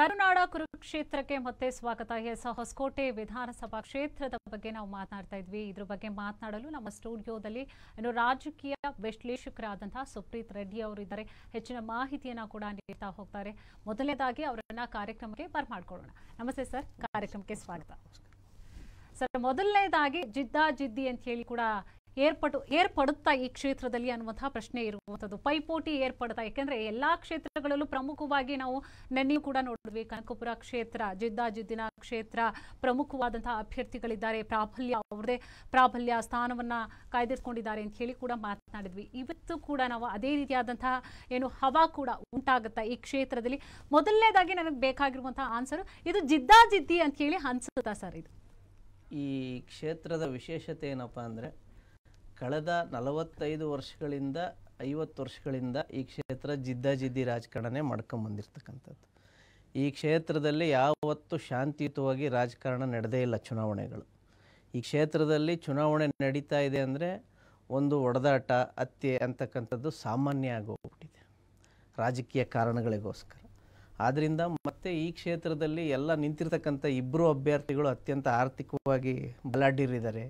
ಕರುನಾಡ ಕುರುಕ್ಷೇತ್ರಕ್ಕೆ ಮತ್ತೆ ಸ್ವಾಗತ ಎಸ್ ಹೊಸಕೋಟೆ ವಿಧಾನಸಭಾ ಕ್ಷೇತ್ರದ ಬಗ್ಗೆ ನಾವು ಮಾತನಾಡ್ತಾ ಇದ್ವಿ ಇದ್ರ ಬಗ್ಗೆ ಮಾತನಾಡಲು ನಮ್ಮ ಸ್ಟುಡಿಯೋದಲ್ಲಿ ಏನು ರಾಜಕೀಯ ವಿಶ್ಲೇಷಕರಾದಂತಹ ಸುಪ್ರೀತ್ ರೆಡ್ಡಿ ಅವರು ಇದ್ದಾರೆ ಹೆಚ್ಚಿನ ಮಾಹಿತಿಯನ್ನ ಕೂಡ ನೀಡ್ತಾ ಹೋಗ್ತಾರೆ ಮೊದಲನೇದಾಗಿ ಅವರನ್ನ ಕಾರ್ಯಕ್ರಮಕ್ಕೆ ಬರ್ಮಾಡ್ಕೊಳ್ಳೋಣ ನಮಸ್ತೆ ಸರ್ ಕಾರ್ಯಕ್ರಮಕ್ಕೆ ಸ್ವಾಗತ ಸರ್ ಮೊದಲನೇದಾಗಿ ಜಿದ್ದಾ ಜಿದ್ದಿ ಅಂತ ಹೇಳಿ ಕೂಡ ಏರ್ಪಡು ಏರ್ಪಡುತ್ತಾ ಈ ಕ್ಷೇತ್ರದಲ್ಲಿ ಅನ್ನುವಂತಹ ಪ್ರಶ್ನೆ ಇರುವಂಥದ್ದು ಪೈಪೋಟಿ ಏರ್ಪಡುತ್ತಾ ಯಾಕೆಂದ್ರೆ ಎಲ್ಲಾ ಕ್ಷೇತ್ರಗಳಲ್ಲೂ ಪ್ರಮುಖವಾಗಿ ನಾವು ನೆನ್ನೆಯೂ ಕೂಡ ನೋಡಿದ್ವಿ ಕನಕಪುರ ಕ್ಷೇತ್ರ ಜಿದ್ದಾಜಿದ್ದಿನ ಕ್ಷೇತ್ರ ಪ್ರಮುಖವಾದಂತಹ ಅಭ್ಯರ್ಥಿಗಳಿದ್ದಾರೆ ಪ್ರಾಬಲ್ಯ ಅವ್ರದೇ ಪ್ರಾಬಲ್ಯ ಸ್ಥಾನವನ್ನ ಕಾಯ್ದಿರಿಸಿಕೊಂಡಿದ್ದಾರೆ ಅಂತ ಹೇಳಿ ಕೂಡ ಮಾತನಾಡಿದ್ವಿ ಇವತ್ತು ಕೂಡ ನಾವು ಅದೇ ರೀತಿಯಾದಂತಹ ಏನು ಹವಾ ಕೂಡ ಉಂಟಾಗುತ್ತಾ ಈ ಕ್ಷೇತ್ರದಲ್ಲಿ ಮೊದಲನೇದಾಗಿ ನನಗೆ ಬೇಕಾಗಿರುವಂತಹ ಆನ್ಸರ್ ಇದು ಜಿದ್ದಾಜಿದ್ದಿ ಅಂತ ಹೇಳಿ ಅನ್ಸುತ್ತಾ ಸರ್ ಇದು ಈ ಕ್ಷೇತ್ರದ ವಿಶೇಷತೆ ಏನಪ್ಪಾ ಅಂದ್ರೆ ಕಳೆದ ನಲವತ್ತೈದು ವರ್ಷಗಳಿಂದ ಐವತ್ತು ವರ್ಷಗಳಿಂದ ಈ ಕ್ಷೇತ್ರ ಜಿದ್ದಾಜಿದ್ದಿ ರಾಜಕಾರಣನೇ ಮಾಡ್ಕೊಂಬಂದಿರ್ತಕ್ಕಂಥದ್ದು ಈ ಕ್ಷೇತ್ರದಲ್ಲಿ ಯಾವತ್ತೂ ಶಾಂತಿಯುತವಾಗಿ ರಾಜಕಾರಣ ನಡೆದೇ ಇಲ್ಲ ಚುನಾವಣೆಗಳು ಈ ಕ್ಷೇತ್ರದಲ್ಲಿ ಚುನಾವಣೆ ನಡೀತಾ ಇದೆ ಅಂದರೆ ಒಂದು ಒಡೆದಾಟ ಹತ್ಯೆ ಅಂತಕ್ಕಂಥದ್ದು ಸಾಮಾನ್ಯ ಆಗೋಗ್ಬಿಟ್ಟಿದೆ ರಾಜಕೀಯ ಕಾರಣಗಳಿಗೋಸ್ಕರ ಆದ್ದರಿಂದ ಮತ್ತೆ ಈ ಕ್ಷೇತ್ರದಲ್ಲಿ ಎಲ್ಲ ನಿಂತಿರ್ತಕ್ಕಂಥ ಇಬ್ಬರು ಅಭ್ಯರ್ಥಿಗಳು ಅತ್ಯಂತ ಆರ್ಥಿಕವಾಗಿ ಬಲಾಢ್ಯರಿದ್ದಾರೆ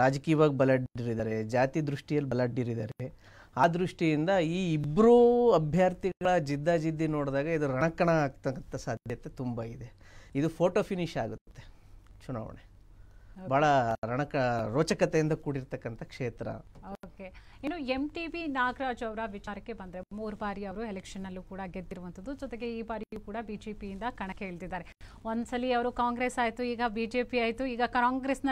ರಾಜಕೀಯವಾಗಿ ಬಲಡ್ಡಿರಿದ್ದಾರೆ ಜಾತಿ ದೃಷ್ಟಿಯಲ್ಲಿ ಬಲಡ್ಡಿರಿದ್ದಾರೆ ಆ ದೃಷ್ಟಿಯಿಂದ ಈ ಇಬ್ಬರೂ ಅಭ್ಯರ್ಥಿಗಳ ಜಿದ್ದಾಜಿದ್ದಿ ನೋಡಿದಾಗ ಇದು ರಣಕಣ ಆಗ್ತಕ್ಕಂಥ ಸಾಧ್ಯತೆ ತುಂಬ ಇದೆ ಇದು ಫೋಟೋ ಫಿನಿಶ್ ಆಗುತ್ತೆ ಚುನಾವಣೆ ಬಹಳ ರಣಕ ರೋಚಕತೆಯಿಂದ ಕೂಡಿರ್ತಕ್ಕಂಥ ಕ್ಷೇತ್ರ ಓಕೆ ಇನ್ನು ಎಂ ಟಿ ನಾಗರಾಜ್ ಅವರ ವಿಚಾರಕ್ಕೆ ಬಂದ್ರೆ ಮೂರು ಬಾರಿ ಅವರು ಎಲೆಕ್ಷನ್ ಅಲ್ಲೂ ಕೂಡ ಗೆದ್ದಿರುವಂಥದ್ದು ಜೊತೆಗೆ ಈ ಬಾರಿಯೂ ಕೂಡ ಬಿಜೆಪಿಯಿಂದ ಜೆ ಕಣಕ್ಕೆ ಇಳಿದಿದ್ದಾರೆ ಒಂದ್ಸಲಿ ಅವರು ಕಾಂಗ್ರೆಸ್ ಆಯಿತು ಈಗ ಬಿಜೆಪಿ ಆಯ್ತು ಆಯಿತು ಈಗ ಕಾಂಗ್ರೆಸ್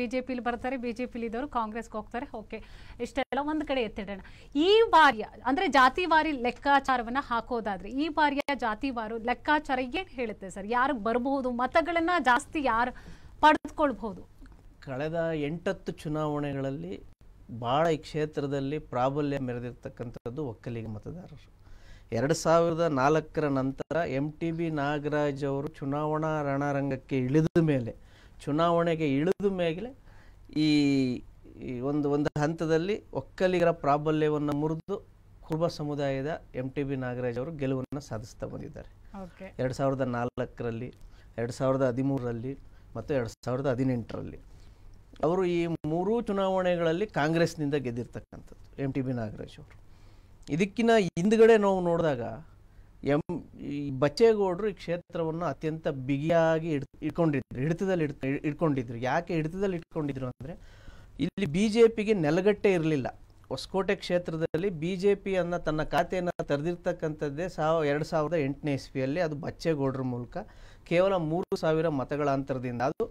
ಬಿ ಜೆ ಪಿಲಿ ಬರ್ತಾರೆ ಬಿ ಜೆ ಕಾಂಗ್ರೆಸ್ ಕಾಂಗ್ರೆಸ್ಗೆ ಹೋಗ್ತಾರೆ ಓಕೆ ಇಷ್ಟೆಲ್ಲ ಒಂದ್ ಕಡೆ ಎತ್ತಿಡೋಣ ಈ ಬಾರಿಯ ಅಂದರೆ ಜಾತಿವಾರಿ ಲೆಕ್ಕಾಚಾರವನ್ನ ಹಾಕೋದಾದ್ರೆ ಈ ಬಾರಿಯ ಜಾತಿವಾರು ಲೆಕ್ಕಾಚಾರ ಏನು ಹೇಳುತ್ತೆ ಸರ್ ಯಾರು ಬರಬಹುದು ಮತಗಳನ್ನ ಜಾಸ್ತಿ ಯಾರು ಪಡೆದುಕೊಳ್ಬಹುದು ಕಳೆದ ಎಂಟತ್ತು ಚುನಾವಣೆಗಳಲ್ಲಿ ಭಾಳ ಈ ಕ್ಷೇತ್ರದಲ್ಲಿ ಪ್ರಾಬಲ್ಯ ಮೆರೆದಿರ್ತಕ್ಕಂಥದ್ದು ಒಕ್ಕಲಿಗ ಮತದಾರರು ಎರಡು ಸಾವಿರದ ನಾಲ್ಕರ ನಂತರ ಎಂ ಟಿ ಬಿ ನಾಗರಾಜ್ ಅವರು ಚುನಾವಣಾ ರಣರಂಗಕ್ಕೆ ಇಳಿದ ಮೇಲೆ ಚುನಾವಣೆಗೆ ಇಳಿದ ಮೇಲೆ ಈ ಒಂದು ಒಂದು ಹಂತದಲ್ಲಿ ಒಕ್ಕಲಿಗರ ಪ್ರಾಬಲ್ಯವನ್ನು ಮುರಿದು ಕುರುಬ ಸಮುದಾಯದ ಎಮ್ ಟಿ ಬಿ ನಾಗರಾಜ್ ಅವರು ಗೆಲುವನ್ನು ಸಾಧಿಸ್ತಾ ಬಂದಿದ್ದಾರೆ ಎರಡು ಸಾವಿರದ ನಾಲ್ಕರಲ್ಲಿ ಎರಡು ಸಾವಿರದ ಹದಿಮೂರರಲ್ಲಿ ಮತ್ತು ಎರಡು ಸಾವಿರದ ಹದಿನೆಂಟರಲ್ಲಿ ಅವರು ಈ ಮೂರೂ ಚುನಾವಣೆಗಳಲ್ಲಿ ಕಾಂಗ್ರೆಸ್ನಿಂದ ಗೆದ್ದಿರ್ತಕ್ಕಂಥದ್ದು ಎಮ್ ಟಿ ಬಿ ನಾಗರಾಜ್ ಅವರು ಇದಕ್ಕಿಂತ ಹಿಂದ್ಗಡೆ ನಾವು ನೋಡಿದಾಗ ಎಂ ಈ ಬಚ್ಚೇಗೌಡರು ಈ ಕ್ಷೇತ್ರವನ್ನು ಅತ್ಯಂತ ಬಿಗಿಯಾಗಿ ಇಡ್ ಇಟ್ಕೊಂಡಿದ್ರು ಹಿಡಿತದಲ್ಲಿ ಇಡ್ ಇಟ್ಕೊಂಡಿದ್ರು ಯಾಕೆ ಹಿಡಿತದಲ್ಲಿ ಇಟ್ಕೊಂಡಿದ್ರು ಅಂದರೆ ಇಲ್ಲಿ ಬಿ ಜೆ ಪಿಗೆ ನೆಲಗಟ್ಟೆ ಇರಲಿಲ್ಲ ಹೊಸಕೋಟೆ ಕ್ಷೇತ್ರದಲ್ಲಿ ಬಿ ಜೆ ಪಿಯನ್ನು ತನ್ನ ಖಾತೆಯನ್ನು ತೆರೆದಿರ್ತಕ್ಕಂಥದ್ದೇ ಸಾವ ಎರಡು ಸಾವಿರದ ಎಂಟನೇ ಇಸ್ವಿಯಲ್ಲಿ ಅದು ಬಚ್ಚೇಗೌಡರ ಮೂಲಕ ಕೇವಲ ಮೂರು ಸಾವಿರ ಮತಗಳ ಅಂತರದಿಂದ ಅದು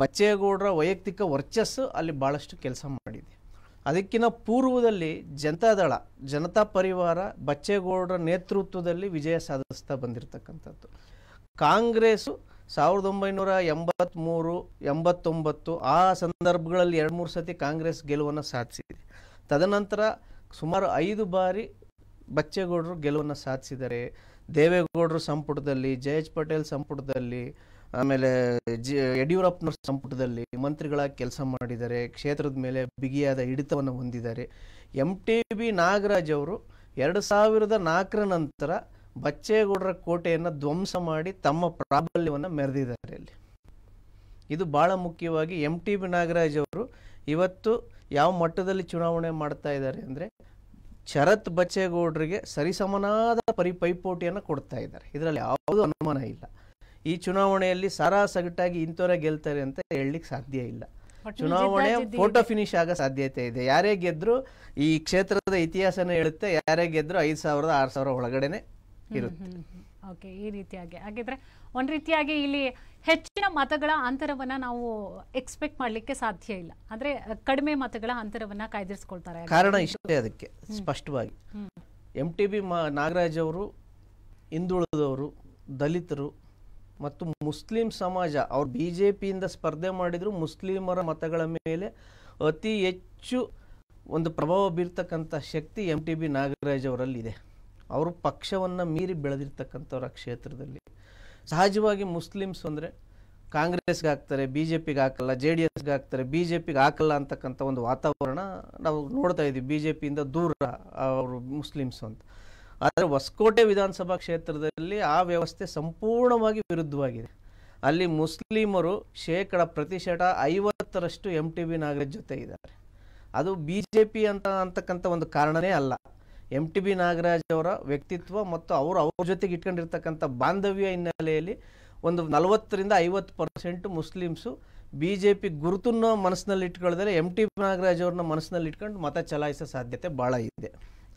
ಬಚ್ಚೇಗೌಡರ ವೈಯಕ್ತಿಕ ವರ್ಚಸ್ಸು ಅಲ್ಲಿ ಭಾಳಷ್ಟು ಕೆಲಸ ಮಾಡಿದೆ ಅದಕ್ಕಿಂತ ಪೂರ್ವದಲ್ಲಿ ಜನತಾದಳ ಜನತಾ ಪರಿವಾರ ಬಚ್ಚೇಗೌಡರ ನೇತೃತ್ವದಲ್ಲಿ ವಿಜಯ ಸಾಧಿಸ್ತಾ ಬಂದಿರತಕ್ಕಂಥದ್ದು ಕಾಂಗ್ರೆಸ್ಸು ಸಾವಿರದ ಒಂಬೈನೂರ ಎಂಬತ್ತ್ಮೂರು ಎಂಬತ್ತೊಂಬತ್ತು ಆ ಸಂದರ್ಭಗಳಲ್ಲಿ ಎರಡು ಮೂರು ಸತಿ ಕಾಂಗ್ರೆಸ್ ಗೆಲುವನ್ನು ಸಾಧಿಸಿದೆ ತದನಂತರ ಸುಮಾರು ಐದು ಬಾರಿ ಬಚ್ಚೇಗೌಡರು ಗೆಲುವನ್ನು ಸಾಧಿಸಿದರೆ ದೇವೇಗೌಡರ ಸಂಪುಟದಲ್ಲಿ ಜಯೇಶ್ ಪಟೇಲ್ ಸಂಪುಟದಲ್ಲಿ ಆಮೇಲೆ ಜ ಯಡಿಯೂರಪ್ಪನ ಸಂಪುಟದಲ್ಲಿ ಮಂತ್ರಿಗಳಾಗಿ ಕೆಲಸ ಮಾಡಿದ್ದಾರೆ ಕ್ಷೇತ್ರದ ಮೇಲೆ ಬಿಗಿಯಾದ ಹಿಡಿತವನ್ನು ಹೊಂದಿದ್ದಾರೆ ಎಂ ಟಿ ಬಿ ನಾಗರಾಜ್ ಅವರು ಎರಡು ಸಾವಿರದ ನಾಲ್ಕರ ನಂತರ ಬಚ್ಚೇಗೌಡರ ಕೋಟೆಯನ್ನು ಧ್ವಂಸ ಮಾಡಿ ತಮ್ಮ ಪ್ರಾಬಲ್ಯವನ್ನು ಮೆರೆದಿದ್ದಾರೆ ಅಲ್ಲಿ ಇದು ಭಾಳ ಮುಖ್ಯವಾಗಿ ಎಂ ಟಿ ಬಿ ನಾಗರಾಜ್ ಅವರು ಇವತ್ತು ಯಾವ ಮಟ್ಟದಲ್ಲಿ ಚುನಾವಣೆ ಮಾಡ್ತಾ ಇದ್ದಾರೆ ಅಂದರೆ ಶರತ್ ಬಚ್ಚೇಗೌಡರಿಗೆ ಸರಿಸಮನಾದ ಪರಿಪೈಪೋಟಿಯನ್ನು ಕೊಡ್ತಾ ಇದ್ದಾರೆ ಇದರಲ್ಲಿ ಯಾವುದೂ ಅನುಮಾನ ಇಲ್ಲ ಈ ಚುನಾವಣೆಯಲ್ಲಿ ಸಾರಾ ಸಗಟಾಗಿ ಇಂಥವರೇ ಗೆಲ್ತಾರೆ ಅಂತ ಹೇಳಲಿಕ್ಕೆ ಸಾಧ್ಯ ಇಲ್ಲ ಚುನಾವಣೆ ಫೋಟೋ ಫಿನಿಶ್ ಆಗೋ ಸಾಧ್ಯತೆ ಇದೆ ಯಾರೇ ಗೆದ್ರು ಈ ಕ್ಷೇತ್ರದ ಇತಿಹಾಸನೇ ಹೇಳುತ್ತೆ ಯಾರೇ ಗೆದ್ರು ಐದು ಸಾವಿರದ ಆರು ಸಾವಿರ ಒಳಗಡೆನೆ ಇರುತ್ತೆ ಓಕೆ ಈ ರೀತಿಯಾಗಿ ಹಾಗಿದ್ರೆ ಒಂದ್ ರೀತಿಯಾಗಿ ಇಲ್ಲಿ ಹೆಚ್ಚಿನ ಮತಗಳ ಅಂತರವನ್ನ ನಾವು ಎಕ್ಸ್ಪೆಕ್ಟ್ ಮಾಡಲಿಕ್ಕೆ ಸಾಧ್ಯ ಇಲ್ಲ ಅಂದ್ರೆ ಕಡಿಮೆ ಮತಗಳ ಅಂತರವನ್ನ ಕಾಯ್ದಿರಿಸ್ಕೊಳ್ತಾರೆ ಕಾರಣ ಇಷ್ಟೇ ಅದಕ್ಕೆ ಸ್ಪಷ್ಟವಾಗಿ ಎಂ ಟಿ ಬಿ ನಾಗರಾಜ್ ಅವರು ಹಿಂದುಳಿದವರು ದಲಿತರು ಮತ್ತು ಮುಸ್ಲಿಂ ಸಮಾಜ ಅವ್ರು ಬಿ ಜೆ ಪಿಯಿಂದ ಸ್ಪರ್ಧೆ ಮಾಡಿದ್ರು ಮುಸ್ಲಿಮರ ಮತಗಳ ಮೇಲೆ ಅತಿ ಹೆಚ್ಚು ಒಂದು ಪ್ರಭಾವ ಬೀರ್ತಕ್ಕಂಥ ಶಕ್ತಿ ಎಂ ಟಿ ಬಿ ನಾಗರಾಜ್ ಇದೆ ಅವರು ಪಕ್ಷವನ್ನು ಮೀರಿ ಬೆಳೆದಿರ್ತಕ್ಕಂಥವ್ರ ಕ್ಷೇತ್ರದಲ್ಲಿ ಸಹಜವಾಗಿ ಮುಸ್ಲಿಮ್ಸ್ ಅಂದರೆ ಕಾಂಗ್ರೆಸ್ಗೆ ಹಾಕ್ತಾರೆ ಬಿ ಜೆ ಪಿಗೆ ಹಾಕಲ್ಲ ಜೆ ಡಿ ಎಸ್ಗೆ ಹಾಕ್ತಾರೆ ಬಿ ಜೆ ಪಿಗೆ ಹಾಕಲ್ಲ ಅಂತಕ್ಕಂಥ ಒಂದು ವಾತಾವರಣ ನಾವು ನೋಡ್ತಾ ಇದ್ದೀವಿ ಬಿ ಜೆ ಪಿಯಿಂದ ದೂರ ಅವರು ಮುಸ್ಲಿಮ್ಸ್ ಅಂತ ಆದರೆ ಹೊಸಕೋಟೆ ವಿಧಾನಸಭಾ ಕ್ಷೇತ್ರದಲ್ಲಿ ಆ ವ್ಯವಸ್ಥೆ ಸಂಪೂರ್ಣವಾಗಿ ವಿರುದ್ಧವಾಗಿದೆ ಅಲ್ಲಿ ಮುಸ್ಲಿಮರು ಶೇಕಡ ಪ್ರತಿಶತ ಐವತ್ತರಷ್ಟು ಎಂ ಟಿ ಬಿ ನಾಗರಿಕ ಜೊತೆ ಇದ್ದಾರೆ ಅದು ಬಿ ಜೆ ಪಿ ಅಂತ ಅಂತಕ್ಕಂಥ ಒಂದು ಕಾರಣವೇ ಅಲ್ಲ ಎಂ ಟಿ ಬಿ ನಾಗರಾಜ್ ಅವರ ವ್ಯಕ್ತಿತ್ವ ಮತ್ತು ಅವರು ಅವ್ರ ಜೊತೆಗೆ ಇಟ್ಕೊಂಡಿರ್ತಕ್ಕಂಥ ಬಾಂಧವ್ಯ ಹಿನ್ನೆಲೆಯಲ್ಲಿ ಒಂದು ನಲವತ್ತರಿಂದ ಐವತ್ತು percent Muslims B J P ಗುರುತನ್ನು ಮನಸ್ಸಿನಲ್ಲಿ ಇಟ್ಕೊಳ್ದರೆ ಎಂ ಟಿ ಬಿ ನಾಗರಾಜ್ ಅವ್ರನ್ನ ಮನಸ್ಸಿನಲ್ಲಿ ಇಟ್ಕೊಂಡು ಮತ ಚಲಾಯಿಸೋ ಸಾಧ್ಯತೆ ಭಾಳ ಇದೆ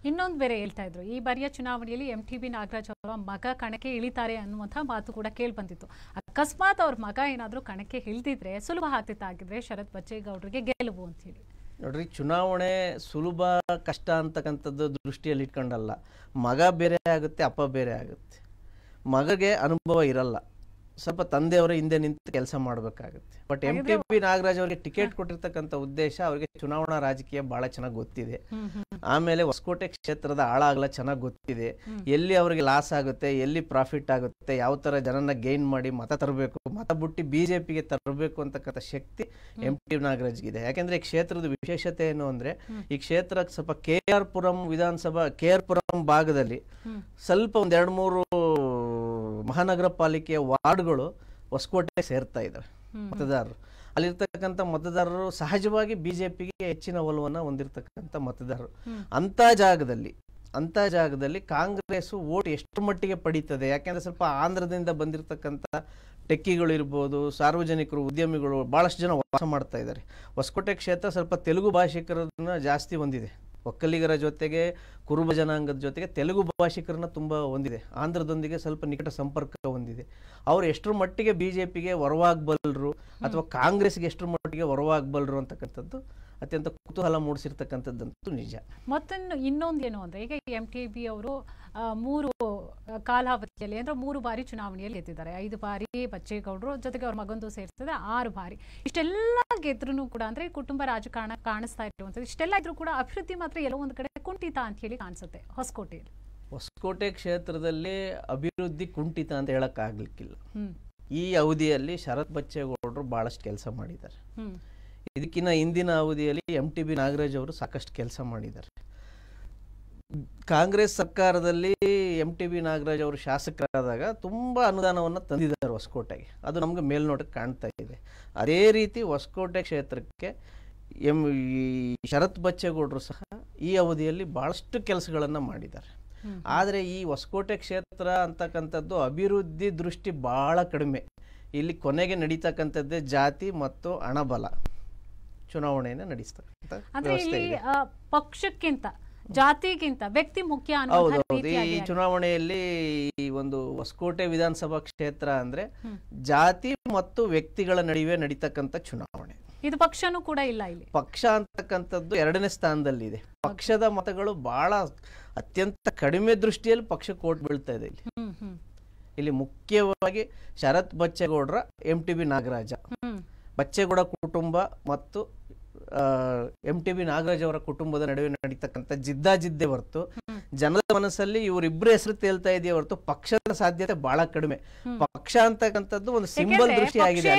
ಇನ್ನೊಂದು ಬೇರೆ ಹೇಳ್ತಾ ಇದ್ರು ಈ ಬಾರಿಯ ಚುನಾವಣೆಯಲ್ಲಿ ಎಂ ಟಿ ಬಿ ನಾಗರಾಜ್ ಅವರ ಮಗ ಕಣಕ್ಕೆ ಇಳಿತಾರೆ ಅನ್ನುವಂಥ ಮಾತು ಕೂಡ ಕೇಳಿ ಬಂದಿತ್ತು ಅಕಸ್ಮಾತ್ ಅವ್ರ ಮಗ ಏನಾದರೂ ಕಣಕ್ಕೆ ಇಳಿದಿದ್ರೆ ಸುಲಭ ಆಗ್ತಿತ್ತಾಗಿದ್ರೆ ಆಗಿದ್ರೆ ಶರತ್ ಬಚ್ಚೇಗೌಡರಿಗೆ ಗೆಲುವು ಅಂತ ಹೇಳಿ ನೋಡ್ರಿ ಚುನಾವಣೆ ಸುಲಭ ಕಷ್ಟ ಅಂತಕ್ಕಂಥದ್ದು ದೃಷ್ಟಿಯಲ್ಲಿ ಇಟ್ಕೊಂಡಲ್ಲ ಮಗ ಬೇರೆ ಆಗುತ್ತೆ ಅಪ್ಪ ಬೇರೆ ಆಗುತ್ತೆ ಮಗಗೆ ಅನುಭವ ಇರಲ್ಲ ಸ್ವಲ್ಪ ತಂದೆಯವರ ಹಿಂದೆ ನಿಂತು ಕೆಲಸ ಮಾಡಬೇಕಾಗುತ್ತೆ but M T B Nagaraj ಅವರಿಗೆ ಟಿಕೆಟ್ ಕೊಟ್ಟಿರ್ತಕ್ಕಂಥ ಉದ್ದೇಶ ಅವರಿಗೆ ಚುನಾವಣಾ ರಾಜಕೀಯ ಬಹಳ ಚೆನ್ನಾಗಿ ಗೊತ್ತಿದೆ ಆಮೇಲೆ ಹೊಸಕೋಟೆ ಕ್ಷೇತ್ರದ ಆಳಾಗಲ ಚೆನ್ನಾಗಿ ಗೊತ್ತಿದೆ ಎಲ್ಲಿ ಅವರಿಗೆ ಲಾಸ್ ಆಗುತ್ತೆ ಎಲ್ಲಿ ಪ್ರಾಫಿಟ್ ಆಗುತ್ತೆ ಯಾವ ತರ ಜನನ ಗೈನ್ ಮಾಡಿ ಮತ ತರಬೇಕು ಮತ ಬಿಟ್ಟು ಬಿಜೆಪಿಗೆ ತರಬೇಕು ಅಂತಕ್ಕಂಥ ಶಕ್ತಿ ಎಂ ಟಿ ಇದೆ ಯಾಕೆಂದ್ರೆ ಈ ಕ್ಷೇತ್ರದ ವಿಶೇಷತೆ ಏನು ಅಂದ್ರೆ ಈ ಕ್ಷೇತ್ರಕ್ಕೆ ಸ್ವಲ್ಪ ಕೆ ಆರ್ ಪುರಂ ವಿಧಾನಸಭಾ ಕೆ ಆರ್ ಪುರಂ ಭಾಗದಲ್ಲಿ ಸ್ವಲ್ಪ ಒಂದ್ ಎರಡು ಮೂರು ಮಹಾನಗರ ಪಾಲಿಕೆಯ ವಾರ್ಡ್ಗಳು ಹೊಸಕೋಟೆ ಸೇರ್ತಾ ಇದ್ದಾರೆ ಮತದಾರರು ಅಲ್ಲಿರ್ತಕ್ಕಂಥ ಮತದಾರರು ಸಹಜವಾಗಿ ಬಿಜೆಪಿಗೆ ಹೆಚ್ಚಿನ ಒಲವನ್ನು ಹೊಂದಿರತಕ್ಕಂಥ ಮತದಾರರು ಅಂಥ ಜಾಗದಲ್ಲಿ ಅಂಥ ಜಾಗದಲ್ಲಿ ಕಾಂಗ್ರೆಸ್ ಓಟ್ ಎಷ್ಟು ಮಟ್ಟಿಗೆ ಪಡೀತದೆ ಯಾಕೆಂದ್ರೆ ಸ್ವಲ್ಪ ಆಂಧ್ರದಿಂದ ಬಂದಿರತಕ್ಕಂಥ ಟೆಕ್ಕಿಗಳು ಇರ್ಬೋದು ಸಾರ್ವಜನಿಕರು ಉದ್ಯಮಿಗಳು ಭಾಳಷ್ಟು ಜನ ವಾಸ ಮಾಡ್ತಾ ಇದ್ದಾರೆ ಹೊಸಕೋಟೆ ಕ್ಷೇತ್ರ ಸ್ವಲ್ಪ ತೆಲುಗು ಭಾಷಿಕರನ್ನ ಜಾಸ್ತಿ ಹೊಂದಿದೆ ಒಕ್ಕಲಿಗರ ಜೊತೆಗೆ ಕುರುಬ ಜನಾಂಗದ ಜೊತೆಗೆ ತೆಲುಗು ಭಾಷಿಕರನ್ನ ತುಂಬ ಹೊಂದಿದೆ ಆಂಧ್ರದೊಂದಿಗೆ ಸ್ವಲ್ಪ ನಿಕಟ ಸಂಪರ್ಕ ಹೊಂದಿದೆ ಅವ್ರು ಎಷ್ಟರ ಮಟ್ಟಿಗೆ ಬಿ ಜೆ ಪಿಗೆ ಹೊರವಾಗಬಲ್ಲರು ಅಥವಾ ಕಾಂಗ್ರೆಸ್ಗೆ ಎಷ್ಟರ ಮಟ್ಟಿಗೆ ಹೊರವಾಗಬಲ್ಲರು ಅಂತಕ್ಕಂಥದ್ದು ಅತ್ಯಂತ ಕುತೂಹಲ ಮೂಡಿಸಿರ್ತಕ್ಕಂಥದ್ದಂತೂ ನಿಜ ಮತ್ತೊಂದು ಇನ್ನೊಂದು ಏನು ಅಂದರೆ ಈಗ ಎಂ ಟಿ ಬಿ ಅವರು ಮೂರು ಕಾಲಾವಧಿಯಲ್ಲಿ ಅಂದರೆ ಮೂರು ಬಾರಿ ಚುನಾವಣೆಯಲ್ಲಿ ಗೆದ್ದಿದ್ದಾರೆ ಐದು ಬಾರಿ ಬಚ್ಚೇಗೌಡರು ಜೊತೆಗೆ ಅವ್ರ ಮಗಂದು ಸೇರಿಸಿದ್ರೆ ಆರು ಬಾರಿ ಇಷ್ಟೆಲ್ಲ ಗೆದ್ರೂ ಕೂಡ ಅಂದರೆ ಕುಟುಂಬ ರಾಜಕಾರಣ ಕಾಣಿಸ್ತಾ ಇರುವಂಥದ್ದು ಇಷ್ಟೆಲ್ಲ ಇದ್ರೂ ಕೂಡ ಅಭಿವೃದ್ಧಿ ಮಾತ್ರ ಎಲ್ಲೋ ಒಂದು ಕಡೆ ಕುಂಠಿತ ಅಂತ ಹೇಳಿ ಕಾಣಿಸುತ್ತೆ ಹೊಸಕೋಟೆಯಲ್ಲಿ ಹೊಸಕೋಟೆ ಕ್ಷೇತ್ರದಲ್ಲಿ ಅಭಿವೃದ್ಧಿ ಕುಂಠಿತ ಅಂತ ಹೇಳಕ್ಕಾಗ್ಲಿಕ್ಕಿಲ್ಲ ಈ ಅವಧಿಯಲ್ಲಿ ಶರತ್ ಬಚ್ಚೇಗೌಡರು ಬಹಳಷ್ಟು ಕೆಲಸ ಮಾಡಿದ್ದಾರೆ ಇದಕ್ಕಿಂತ ಹಿಂದಿನ ಅವಧಿಯಲ್ಲಿ ಎಂ ಟಿ ಬಿ ನಾಗರಾಜ್ ಅವರು ಸಾಕಷ್ಟು ಕೆಲಸ ಮಾಡಿದ್ದಾರೆ ಕಾಂಗ್ರೆಸ್ ಸರ್ಕಾರದಲ್ಲಿ ಎಂ ಟಿ ಬಿ ನಾಗರಾಜ್ ಅವರು ಶಾಸಕರಾದಾಗ ತುಂಬ ಅನುದಾನವನ್ನು ತಂದಿದ್ದಾರೆ ಹೊಸಕೋಟೆಗೆ ಅದು ನಮಗೆ ಮೇಲ್ನೋಟಕ್ಕೆ ಕಾಣ್ತಾ ಇದೆ ಅದೇ ರೀತಿ ಹೊಸಕೋಟೆ ಕ್ಷೇತ್ರಕ್ಕೆ ಎಂ ಈ ಶರತ್ ಬಚ್ಚೇಗೌಡರು ಸಹ ಈ ಅವಧಿಯಲ್ಲಿ ಭಾಳಷ್ಟು ಕೆಲಸಗಳನ್ನು ಮಾಡಿದ್ದಾರೆ ಆದರೆ ಈ ಹೊಸಕೋಟೆ ಕ್ಷೇತ್ರ ಅಂತಕ್ಕಂಥದ್ದು ಅಭಿವೃದ್ಧಿ ದೃಷ್ಟಿ ಭಾಳ ಕಡಿಮೆ ಇಲ್ಲಿ ಕೊನೆಗೆ ನಡೀತಕ್ಕಂಥದ್ದೇ ಜಾತಿ ಮತ್ತು ಹಣಬಲ ಚುನಾವಣೆಯನ್ನು ನಡೆಸ್ತಾರೆ ಪಕ್ಷಕ್ಕಿಂತ ಜಾತಿಗಿಂತ ವ್ಯಕ್ತಿ ಮುಖ್ಯ ಈ ಚುನಾವಣೆಯಲ್ಲಿ ಈ ಒಂದು ಹೊಸಕೋಟೆ ವಿಧಾನಸಭಾ ಕ್ಷೇತ್ರ ಅಂದ್ರೆ ಜಾತಿ ಮತ್ತು ವ್ಯಕ್ತಿಗಳ ನಡುವೆ ನಡೀತಕ್ಕಂತ ಚುನಾವಣೆ ಇದು ಪಕ್ಷನೂ ಕೂಡ ಇಲ್ಲ ಇಲ್ಲಿ ಪಕ್ಷ ಅಂತಕ್ಕಂಥದ್ದು ಎರಡನೇ ಸ್ಥಾನದಲ್ಲಿದೆ ಪಕ್ಷದ ಮತಗಳು ಬಹಳ ಅತ್ಯಂತ ಕಡಿಮೆ ದೃಷ್ಟಿಯಲ್ಲಿ ಪಕ್ಷ ಕೋಟ್ ಬೀಳ್ತಾ ಇದೆ ಇಲ್ಲಿ ಇಲ್ಲಿ ಮುಖ್ಯವಾಗಿ ಶರತ್ ಬಚ್ಚೇಗೌಡರ M T B Nagaraja Bachegowda ಕುಟುಂಬ ಮತ್ತು ಎಂ ಟಿ ಬಿ ನಾಗರಾಜ್ ಅವರ ಕುಟುಂಬದ ನಡುವೆ ನಡೀತಕ್ಕಂಥ ಜಿದ್ದಾಜಿದ್ದೆ ಹೊರತು ಜನರ ಮನಸ್ಸಲ್ಲಿ ಇವರಿಬ್ಬರ ಹೆಸರು ತೇಳ್ತಾ ಇದೆಯೇ ಹೊರತು ಪಕ್ಷದ ಸಾಧ್ಯತೆ ಬಹಳ ಕಡಿಮೆ ಪಕ್ಷ ಅಂತಕ್ಕಂಥದ್ದು ಒಂದು ಸಿಂಬಲ್ ದೃಷ್ಟಿ ಆಗಿದೆ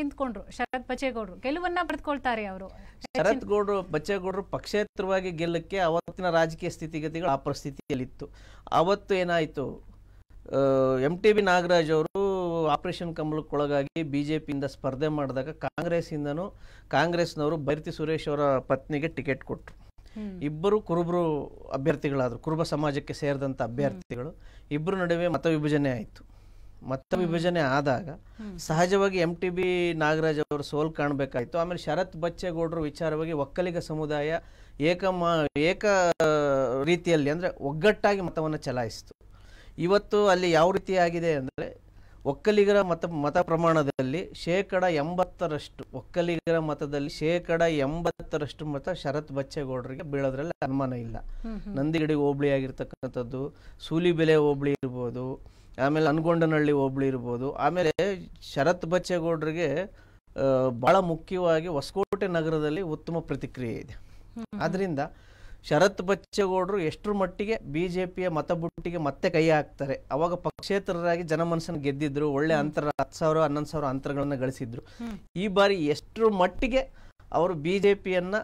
ನಿಂತ್ಕೊಂಡ್ರು ಶರತ್ ಬಚ್ಚೇಗೌಡರು ಗೆಲುವನ್ನ ಪಡೆದುಕೊಳ್ತಾರೆ ಅವರು ಶರತ್ ಗೌಡರು ಬಚ್ಚೇಗೌಡರು ಪಕ್ಷೇತರವಾಗಿ ಗೆಲ್ಲಕ್ಕೆ ಅವತ್ತಿನ ರಾಜಕೀಯ ಸ್ಥಿತಿಗತಿಗಳು ಆ ಪರಿಸ್ಥಿತಿಯಲ್ಲಿತ್ತು ಅವತ್ತು ಏನಾಯ್ತು ಎಂ ಟಿ ಬಿ ನಾಗರಾಜ್ ಅವರು ಆಪರೇಷನ್ ಕಮಲಕ್ಕೊಳಗಾಗಿ ಬಿ ಜೆ ಪಿಯಿಂದ ಸ್ಪರ್ಧೆ ಮಾಡಿದಾಗ ಕಾಂಗ್ರೆಸ್ಸಿಂದನೂ ಕಾಂಗ್ರೆಸ್ನವರು ಬೈರ್ತಿ ಸುರೇಶ್ ಅವರ ಪತ್ನಿಗೆ ಟಿಕೆಟ್ ಕೊಟ್ಟರು ಇಬ್ಬರು ಕುರುಬರು ಅಭ್ಯರ್ಥಿಗಳಾದರು ಕುರುಬ ಸಮಾಜಕ್ಕೆ ಸೇರಿದಂಥ ಅಭ್ಯರ್ಥಿಗಳು ಇಬ್ಬರ ನಡುವೆ ಮತ ವಿಭಜನೆ ಆಯಿತು ಮತ ವಿಭಜನೆ ಆದಾಗ ಸಹಜವಾಗಿ ಎಂ ಟಿ ಬಿ ನಾಗರಾಜ್ ಅವರು ಸೋಲ್ ಕಾಣಬೇಕಾಯಿತು ಆಮೇಲೆ ಶರತ್ ಬಚ್ಚೇಗೌಡರು ವಿಚಾರವಾಗಿ ಒಕ್ಕಲಿಗ ಸಮುದಾಯ ಏಕ ಏಕ ರೀತಿಯಲ್ಲಿ ಅಂದರೆ ಒಗ್ಗಟ್ಟಾಗಿ ಮತವನ್ನು ಚಲಾಯಿಸಿತು ಇವತ್ತು ಅಲ್ಲಿ ಯಾವ ರೀತಿಯಾಗಿದೆ ಅಂದರೆ ಒಕ್ಕಲಿಗರ ಮತ ಮತ ಪ್ರಮಾಣದಲ್ಲಿ ಶೇಕಡ ಎಂಬತ್ತರಷ್ಟು ಒಕ್ಕಲಿಗರ ಮತದಲ್ಲಿ ಶೇಕಡ ಎಂಬತ್ತರಷ್ಟು ಮತ ಶರತ್ ಬಚ್ಚೇಗೌಡರಿಗೆ ಬೀಳೋದ್ರಲ್ಲಿ ಅನುಮಾನ ಇಲ್ಲ ನಂದಿಗಡಿ ಹೋಬಳಿ ಆಗಿರ್ತಕ್ಕಂಥದ್ದು ಸೂಲಿಬೆಲೆ ಹೋಬಳಿ ಇರ್ಬೋದು ಆಮೇಲೆ ಅನ್ಗೊಂಡನಹಳ್ಳಿ ಹೋಬಳಿ ಇರ್ಬೋದು ಆಮೇಲೆ ಶರತ್ ಬಚ್ಚೇಗೌಡರಿಗೆ ಬಹಳ ಮುಖ್ಯವಾಗಿ ಹೊಸಕೋಟೆ ನಗರದಲ್ಲಿ ಉತ್ತಮ ಪ್ರತಿಕ್ರಿಯೆ ಇದೆ ಆದ್ದರಿಂದ ಶರತ್ ಬಚ್ಚೇಗೌಡರು ಎಷ್ಟರ ಮಟ್ಟಿಗೆ ಬಿ ಜೆ ಪಿಯ ಮತಬುಟ್ಟಿಗೆ ಮತ್ತೆ ಕೈ ಹಾಕ್ತಾರೆ ಅವಾಗ ಪಕ್ಷೇತರರಾಗಿ ಮನಸ್ಸನ್ನು ಗೆದ್ದಿದ್ರು ಒಳ್ಳೆ ಅಂತರ ಹತ್ತು ಸಾವಿರ ಹನ್ನೊಂದು ಸಾವಿರ ಅಂತರಗಳನ್ನು ಗಳಿಸಿದ್ರು ಈ ಬಾರಿ ಎಷ್ಟರ ಮಟ್ಟಿಗೆ ಅವರು ಬಿ ಜೆ ಪಿಯನ್ನ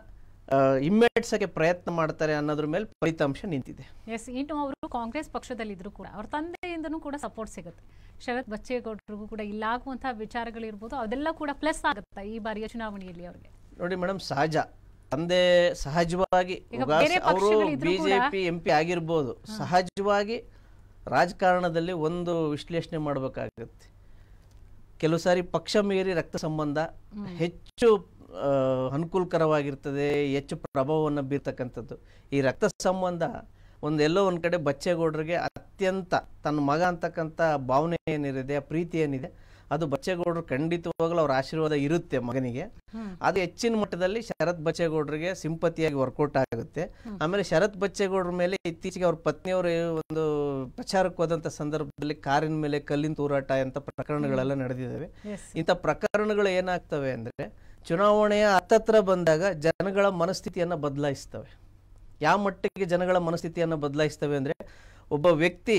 ಪ್ರಯತ್ನ ಮಾಡ್ತಾರೆ ಅನ್ನೋದ್ರ ಮೇಲೆ ಫಲಿತಾಂಶ ನಿಂತಿದೆ ಎಸ್ ಇನ್ನು ಅವರು ಕಾಂಗ್ರೆಸ್ ಪಕ್ಷದಲ್ಲಿದ್ರು ಕೂಡ ಅವ್ರ ತಂದೆಯಿಂದನೂ ಕೂಡ ಸಪೋರ್ಟ್ ಸಿಗುತ್ತೆ ಶರತ್ ಬಚ್ಚೇಗೌಡರಿಗೂ ಕೂಡ ಇಲ್ಲಾಗುವಂತಹ ವಿಚಾರಗಳಿರ್ಬೋದು ಅದೆಲ್ಲ ಕೂಡ ಪ್ಲಸ್ ಆಗುತ್ತೆ ಈ ಬಾರಿಯ ಚುನಾವಣೆಯಲ್ಲಿ ಅವರಿಗೆ ನೋಡಿ ಮೇಡಮ್ ಸಹಜ ತಂದೆ ಸಹಜವಾಗಿ ಅವರು ಬಿಜೆಪಿ ಎಂ ಪಿ ಆಗಿರ್ಬೋದು ಸಹಜವಾಗಿ ರಾಜಕಾರಣದಲ್ಲಿ ಒಂದು ವಿಶ್ಲೇಷಣೆ ಮಾಡಬೇಕಾಗುತ್ತೆ ಕೆಲವು ಸಾರಿ ಪಕ್ಷ ಮೀರಿ ರಕ್ತ ಸಂಬಂಧ ಹೆಚ್ಚು ಅನುಕೂಲಕರವಾಗಿರ್ತದೆ ಹೆಚ್ಚು ಪ್ರಭಾವವನ್ನು ಬೀರ್ತಕ್ಕಂಥದ್ದು ಈ ರಕ್ತ ಸಂಬಂಧ ಒಂದು ಎಲ್ಲೋ ಒಂದು ಕಡೆ ಬಚ್ಚೇಗೌಡರಿಗೆ ಅತ್ಯಂತ ತನ್ನ ಮಗ ಅಂತಕ್ಕಂಥ ಭಾವನೆ ಏನಿರಿದೆ ಪ್ರೀತಿ ಏನಿದೆ ಅದು ಬಚ್ಚೇಗೌಡರು ಖಂಡಿತವಾಗ್ಲೂ ಅವ್ರ ಆಶೀರ್ವಾದ ಇರುತ್ತೆ ಮಗನಿಗೆ ಅದು ಹೆಚ್ಚಿನ ಮಟ್ಟದಲ್ಲಿ ಶರತ್ ಬಚ್ಚೇಗೌಡರಿಗೆ ಸಿಂಪತಿಯಾಗಿ ವರ್ಕೌಟ್ ಆಗುತ್ತೆ ಆಮೇಲೆ ಶರತ್ ಬಚ್ಚೇಗೌಡರ ಮೇಲೆ ಇತ್ತೀಚೆಗೆ ಅವ್ರ ಪತ್ನಿಯವರು ಒಂದು ಪ್ರಚಾರಕ್ಕೆ ಹೋದಂಥ ಸಂದರ್ಭದಲ್ಲಿ ಕಾರಿನ ಮೇಲೆ ಕಲ್ಲಿನ ತೂರಾಟ ಅಂತ ಪ್ರಕರಣಗಳೆಲ್ಲ ನಡೆದಿದ್ದಾವೆ ಇಂಥ ಪ್ರಕರಣಗಳು ಏನಾಗ್ತವೆ ಅಂದ್ರೆ ಚುನಾವಣೆಯ ಹತ್ತತ್ರ ಬಂದಾಗ ಜನಗಳ ಮನಸ್ಥಿತಿಯನ್ನ ಬದಲಾಯಿಸ್ತವೆ ಯಾವ ಮಟ್ಟಿಗೆ ಜನಗಳ ಮನಸ್ಥಿತಿಯನ್ನು ಬದಲಾಯಿಸ್ತವೆ ಅಂದರೆ ಒಬ್ಬ ವ್ಯಕ್ತಿ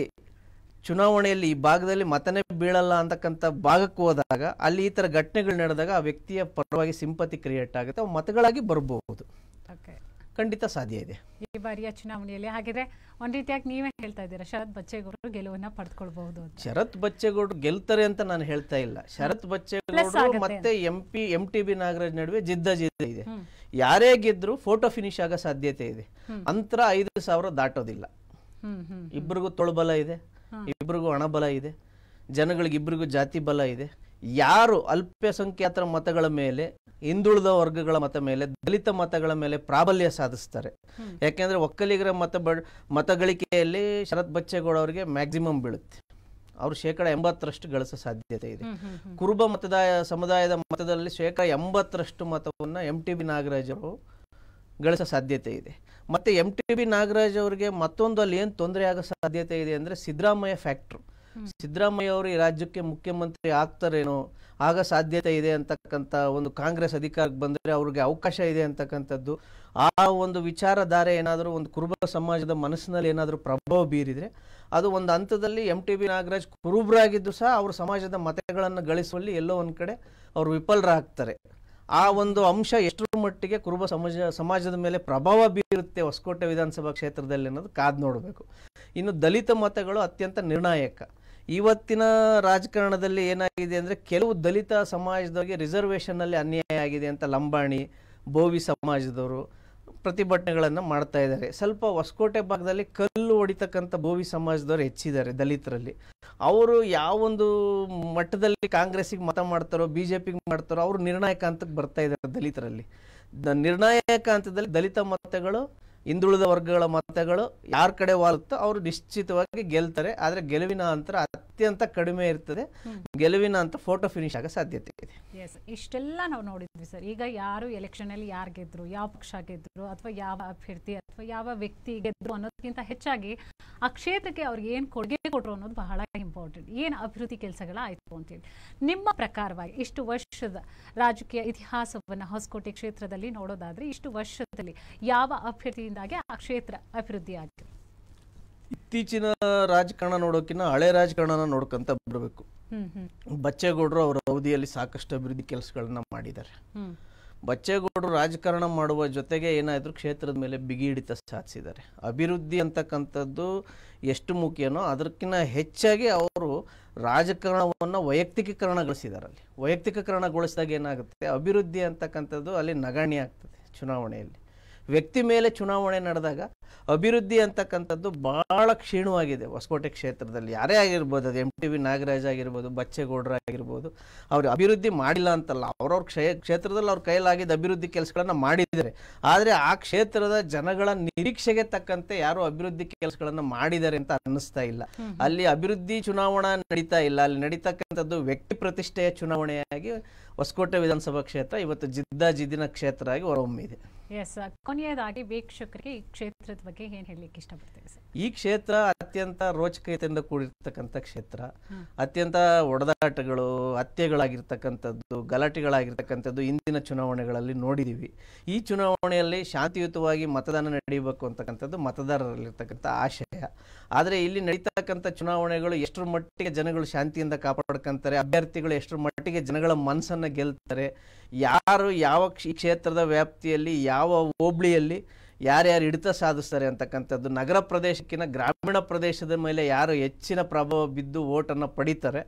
ಚುನಾವಣೆಯಲ್ಲಿ ಈ ಭಾಗದಲ್ಲಿ ಮತನೇ ಬೀಳಲ್ಲ ಅಂತಕ್ಕಂಥ ಭಾಗಕ್ಕೆ ಹೋದಾಗ ಅಲ್ಲಿ ಈ ತರ ಘಟನೆಗಳು ನಡೆದಾಗ ಆ ವ್ಯಕ್ತಿಯ ಪರವಾಗಿ ಸಿಂಪತಿ ಕ್ರಿಯೇಟ್ ಆಗುತ್ತೆ ಮತಗಳಾಗಿ ಬರಬಹುದು ಖಂಡಿತ ಸಾಧ್ಯ ಇದೆ ಈ ಬಾರಿಯ ಚುನಾವಣೆಯಲ್ಲಿ ಹಾಗಿದ್ರೆ ಒಂದ್ ರೀತಿಯಾಗಿ ನೀವೇ ಹೇಳ್ತಾ ಇದ್ದೀರಾ ಶರತ್ ಬಚ್ಚೇಗೌಡರು ಗೆಲುವನ್ನ ಪಡೆದುಕೊಳ್ಬಹುದು ಶರತ್ ಬಚ್ಚೇಗೌಡರು ಗೆಲ್ತಾರೆ ಅಂತ ನಾನು ಹೇಳ್ತಾ ಇಲ್ಲ ಶರತ್ ಬಚ್ಚೇಗೌಡರು ಮತ್ತೆ M P M T B Nagaraj ನಡುವೆ ಜಿದ್ದ ಇದೆ ಯಾರೇ ಗೆದ್ರು ಫೋಟೋ ಫಿನಿಶ್ ಆಗೋ ಸಾಧ್ಯತೆ ಇದೆ ಅಂತರ ಐದು ಸಾವಿರ ದಾಟೋದಿಲ್ಲ ಇಬ್ಬರಿಗೂ ತೊಳಬಲ ಇದೆ ಇಬ್ರಿಗೂ ಹಣಬಲ ಇದೆ ಜನಗಳಿಗಿಬ್ಬರಿಗೂ ಜಾತಿ ಬಲ ಇದೆ ಯಾರು ಅಲ್ಪಸಂಖ್ಯಾತರ ಮತಗಳ ಮೇಲೆ ಹಿಂದುಳಿದ ವರ್ಗಗಳ ಮತ ಮೇಲೆ ದಲಿತ ಮತಗಳ ಮೇಲೆ ಪ್ರಾಬಲ್ಯ ಸಾಧಿಸ್ತಾರೆ ಯಾಕೆಂದ್ರೆ ಒಕ್ಕಲಿಗರ ಮತ ಬ ಮತಗಳಿಕೆಯಲ್ಲಿ ಶರತ್ ಬಚ್ಚೇಗೌಡ ಅವರಿಗೆ ಮ್ಯಾಕ್ಸಿಮಮ್ ಬೀಳುತ್ತೆ ಅವರು ಶೇಕಡ ಎಂಬತ್ತರಷ್ಟು ಗಳಿಸೋ ಸಾಧ್ಯತೆ ಇದೆ ಕುರುಬ ಮತದಾಯ ಸಮುದಾಯದ ಮತದಲ್ಲಿ ಶೇಕಡ ಎಂಬತ್ತರಷ್ಟು ಮತವನ್ನು ಎಂ ಟಿ ಬಿ ನಾಗರಾಜರು ಗಳಿಸೋ ಸಾಧ್ಯತೆ ಇದೆ ಮತ್ತು ಎಮ್ ಟಿ ಬಿ ನಾಗರಾಜ್ ಅವರಿಗೆ ಮತ್ತೊಂದು ಅಲ್ಲಿ ಏನು ತೊಂದರೆ ಆಗೋ ಸಾಧ್ಯತೆ ಇದೆ ಅಂದರೆ ಸಿದ್ದರಾಮಯ್ಯ ಫ್ಯಾಕ್ಟ್ರು ಸಿದ್ದರಾಮಯ್ಯ ಅವರು ಈ ರಾಜ್ಯಕ್ಕೆ ಮುಖ್ಯಮಂತ್ರಿ ಆಗ್ತಾರೇನೋ ಆಗ ಸಾಧ್ಯತೆ ಇದೆ ಅಂತಕ್ಕಂಥ ಒಂದು ಕಾಂಗ್ರೆಸ್ ಅಧಿಕಾರಕ್ಕೆ ಬಂದರೆ ಅವ್ರಿಗೆ ಅವಕಾಶ ಇದೆ ಅಂತಕ್ಕಂಥದ್ದು ಆ ಒಂದು ವಿಚಾರಧಾರೆ ಏನಾದರೂ ಒಂದು ಕುರುಬ ಸಮಾಜದ ಮನಸ್ಸಿನಲ್ಲಿ ಏನಾದರೂ ಪ್ರಭಾವ ಬೀರಿದರೆ ಅದು ಒಂದು ಹಂತದಲ್ಲಿ ಎಂ ಟಿ ಬಿ ನಾಗರಾಜ್ ಕುರುಬರಾಗಿದ್ದು ಸಹ ಅವರು ಸಮಾಜದ ಮತಗಳನ್ನು ಗಳಿಸುವಲ್ಲಿ ಎಲ್ಲೋ ಒಂದು ಕಡೆ ಅವರು ವಿಫಲರಾಗ್ತಾರೆ ಆ ಒಂದು ಅಂಶ ಎಷ್ಟರ ಮಟ್ಟಿಗೆ ಕುರುಬ ಸಮಾಜ ಸಮಾಜದ ಮೇಲೆ ಪ್ರಭಾವ ಬೀರುತ್ತೆ ಹೊಸಕೋಟೆ ವಿಧಾನಸಭಾ ಕ್ಷೇತ್ರದಲ್ಲಿ ಅನ್ನೋದು ಕಾದು ನೋಡಬೇಕು ಇನ್ನು ದಲಿತ ಮತಗಳು ಅತ್ಯಂತ ನಿರ್ಣಾಯಕ ಇವತ್ತಿನ ರಾಜಕಾರಣದಲ್ಲಿ ಏನಾಗಿದೆ ಅಂದರೆ ಕೆಲವು ದಲಿತ ಸಮಾಜದವರಿಗೆ ರಿಸರ್ವೇಷನ್ನಲ್ಲಿ ಅನ್ಯಾಯ ಆಗಿದೆ ಅಂತ ಲಂಬಾಣಿ ಬೋವಿ ಸಮಾಜದವರು ಪ್ರತಿಭಟನೆಗಳನ್ನು ಮಾಡ್ತಾ ಇದ್ದಾರೆ ಸ್ವಲ್ಪ ಹೊಸಕೋಟೆ ಭಾಗದಲ್ಲಿ ಕಲ್ಲು ಹೊಡಿತಕ್ಕಂಥ ಭೂವಿ ಸಮಾಜದವರು ಹೆಚ್ಚಿದ್ದಾರೆ ದಲಿತರಲ್ಲಿ ಅವರು ಯಾವ ಒಂದು ಮಟ್ಟದಲ್ಲಿ ಕಾಂಗ್ರೆಸ್ಗೆ ಮತ ಮಾಡ್ತಾರೋ ಬಿ ಜೆ ಪಿಗೆ ಮಾಡ್ತಾರೋ ಅವರು ನಿರ್ಣಾಯಕ ಹಂತಕ್ಕೆ ಬರ್ತಾ ಇದ್ದಾರೆ ದಲಿತರಲ್ಲಿ ನಿರ್ಣಾಯಕ ಹಂತದಲ್ಲಿ ದಲಿತ ಮತಗಳು ಹಿಂದುಳಿದ ವರ್ಗಗಳ ಮತಗಳು ಯಾರ ಕಡೆ ವಾಲುತ್ತೋ ಅವರು ನಿಶ್ಚಿತವಾಗಿ ಗೆಲ್ತಾರೆ ಆದ್ರೆ ಗೆಲುವಿನ ಅಂತರ ಅತ್ಯಂತ ಕಡಿಮೆ ಇರ್ತದೆ ಗೆಲುವಿನ ಅಂತ ಫೋಟೋ ಫಿನಿಶ್ ಆಗ ಸಾಧ್ಯತೆ ಇದೆ ಇಷ್ಟೆಲ್ಲ ನಾವು ನೋಡಿದ್ವಿ ಸರ್ ಈಗ ಯಾರು ಎಲೆಕ್ಷನ್ ಅಲ್ಲಿ ಯಾರು ಗೆದ್ರು ಯಾವ ಪಕ್ಷ ಗೆದ್ರು ಅಥವಾ ಯಾವ ಅಭ್ಯರ್ಥಿ ಅಥವಾ ಯಾವ ವ್ಯಕ್ತಿ ಗೆದ್ರು ಅನ್ನೋದಕ್ಕಿಂತ ಹೆಚ್ಚಾಗಿ ಆ ಕ್ಷೇತ್ರಕ್ಕೆ ಅವ್ರಿಗೆ ಏನ್ ಕೊಡುಗೆ ಕೊಟ್ಟರು ಅನ್ನೋದು ಬಹಳ ಇಂಪಾರ್ಟೆಂಟ್ ಏನು ಅಭಿವೃದ್ಧಿ ಅಂತ ಹೇಳಿ ನಿಮ್ಮ ಪ್ರಕಾರವಾಗಿ ಇಷ್ಟು ವರ್ಷದ ರಾಜಕೀಯ ಇತಿಹಾಸವನ್ನ ಹೊಸಕೋಟೆ ಕ್ಷೇತ್ರದಲ್ಲಿ ನೋಡೋದಾದ್ರೆ ಇಷ್ಟು ವರ್ಷದಲ್ಲಿ ಯಾವ ಅಭ್ಯರ್ಥಿಯಿಂದ ಆ ಕ್ಷೇತ್ರ ಅಭಿವೃದ್ಧಿಯಾಗಿದೆ ಇತ್ತೀಚಿನ ರಾಜಕಾರಣ ನೋಡೋಕಿನ್ನ ಹಳೆ ರಾಜಕಾರಣನ ನೋಡ್ಕೊಂತ ಬರಬೇಕು ಬಚ್ಚೇಗೌಡರು ಅವರ ಅವಧಿಯಲ್ಲಿ ಸಾಕಷ್ಟು ಅಭಿವೃದ್ಧಿ ಕೆಲಸಗಳನ್ನ ಮಾಡಿದ್ದಾರೆ ಬಚ್ಚೇಗೌಡರು ರಾಜಕಾರಣ ಮಾಡುವ ಜೊತೆಗೆ ಏನಾದ್ರು ಕ್ಷೇತ್ರದ ಮೇಲೆ ಬಿಗಿ ಹಿಡಿತ ಸಾಧಿಸಿದ್ದಾರೆ ಅಭಿವೃದ್ಧಿ ಅಂತಕ್ಕಂಥದ್ದು ಎಷ್ಟು ಮುಖ್ಯನೋ ಅದಕ್ಕಿಂತ ಹೆಚ್ಚಾಗಿ ಅವರು ರಾಜಕಾರಣವನ್ನು ವೈಯಕ್ತಿಕೀಕರಣಗೊಳಿಸಿದ್ದಾರೆ ಅಲ್ಲಿ ವೈಯಕ್ತಿಕೀಕರಣಗೊಳಿಸಿದಾಗ ಏನಾಗುತ್ತೆ ಅಭಿವೃದ್ಧಿ ಅಂತಕ್ಕಂಥದ್ದು ಅಲ್ಲಿ ನಗಣ್ಯ ಆಗ್ತದೆ ಚುನಾವಣೆಯಲ್ಲಿ ವ್ಯಕ್ತಿ ಮೇಲೆ ಚುನಾವಣೆ ನಡೆದಾಗ ಅಭಿವೃದ್ಧಿ ಅಂತಕ್ಕಂಥದ್ದು ಭಾಳ ಕ್ಷೀಣವಾಗಿದೆ ಹೊಸಕೋಟೆ ಕ್ಷೇತ್ರದಲ್ಲಿ ಯಾರೇ ಆಗಿರ್ಬೋದು ಅದು ಎಮ್ ಟಿ ವಿ ನಾಗರಾಜ್ ಆಗಿರ್ಬೋದು ಆಗಿರ್ಬೋದು ಅವರು ಅಭಿವೃದ್ಧಿ ಮಾಡಿಲ್ಲ ಅಂತಲ್ಲ ಅವ್ರವ್ರ ಕ್ಷೇ ಕ್ಷೇತ್ರದಲ್ಲಿ ಅವ್ರ ಕೈಲಾಗಿದ್ದ ಅಭಿವೃದ್ಧಿ ಕೆಲಸಗಳನ್ನು ಮಾಡಿದ್ದಾರೆ ಆದರೆ ಆ ಕ್ಷೇತ್ರದ ಜನಗಳ ನಿರೀಕ್ಷೆಗೆ ತಕ್ಕಂತೆ ಯಾರು ಅಭಿವೃದ್ಧಿ ಕೆಲಸಗಳನ್ನು ಮಾಡಿದ್ದಾರೆ ಅಂತ ಅನ್ನಿಸ್ತಾ ಇಲ್ಲ ಅಲ್ಲಿ ಅಭಿವೃದ್ಧಿ ಚುನಾವಣಾ ನಡೀತಾ ಇಲ್ಲ ಅಲ್ಲಿ ನಡೀತಕ್ಕಂಥದ್ದು ವ್ಯಕ್ತಿ ಪ್ರತಿಷ್ಠೆಯ ಚುನಾವಣೆಯಾಗಿ ಹೊಸಕೋಟೆ ವಿಧಾನಸಭಾ ಕ್ಷೇತ್ರ ಇವತ್ತು ಜಿದ್ದಾಜಿದ್ದಿನ ಕ್ಷೇತ್ರ ಆಗಿ ಹೊರಹೊಮ್ಮಿದೆ ಎಸ್ ಕೊನೆಯದಾಗಿ ವೀಕ್ಷಕರಿಗೆ ಈ ಕ್ಷೇತ್ರದ ಬಗ್ಗೆ ಏನು ಹೇಳಲಿಕ್ಕೆ ಇಷ್ಟಪಡ್ತೀವಿ ಸರ್ ಈ ಕ್ಷೇತ್ರ ಅತ್ಯಂತ ರೋಚಕತೆಯಿಂದ ಕೂಡಿರ್ತಕ್ಕಂಥ ಕ್ಷೇತ್ರ ಅತ್ಯಂತ ಒಡದಾಟಗಳು ಹತ್ಯೆಗಳಾಗಿರ್ತಕ್ಕಂಥದ್ದು ಗಲಾಟೆಗಳಾಗಿರ್ತಕ್ಕಂಥದ್ದು ಇಂದಿನ ಚುನಾವಣೆಗಳಲ್ಲಿ ನೋಡಿದ್ದೀವಿ ಈ ಚುನಾವಣೆಯಲ್ಲಿ ಶಾಂತಿಯುತವಾಗಿ ಮತದಾನ ನಡೀಬೇಕು ಅಂತಕ್ಕಂಥದ್ದು ಮತದಾರರಲ್ಲಿರ್ತಕ್ಕಂಥ ಆಶಯ ಆದರೆ ಇಲ್ಲಿ ನಡೀತಕ್ಕಂಥ ಚುನಾವಣೆಗಳು ಎಷ್ಟರ ಮಟ್ಟಿಗೆ ಜನಗಳು ಶಾಂತಿಯಿಂದ ಕಾಪಾಡ್ಕಂತಾರೆ ಅಭ್ಯರ್ಥಿಗಳು ಎಷ್ಟರ ಮಟ್ಟಿಗೆ ಜನಗಳ ಮನಸ್ಸನ್ನು ಗೆಲ್ತಾರೆ ಯಾರು ಯಾವ ಕ್ಷೇತ್ರದ ವ್ಯಾಪ್ತಿಯಲ್ಲಿ ಯಾವ ಹೋಬಳಿಯಲ್ಲಿ ಯಾರ್ಯಾರು ಹಿಡಿತ ಸಾಧಿಸ್ತಾರೆ ಅಂತಕ್ಕಂಥದ್ದು ನಗರ ಪ್ರದೇಶಕ್ಕಿಂತ ಗ್ರಾಮೀಣ ಪ್ರದೇಶದ ಮೇಲೆ ಯಾರು ಹೆಚ್ಚಿನ ಪ್ರಭಾವ ಬಿದ್ದು ಓಟನ್ನು ಪಡಿತಾರೆ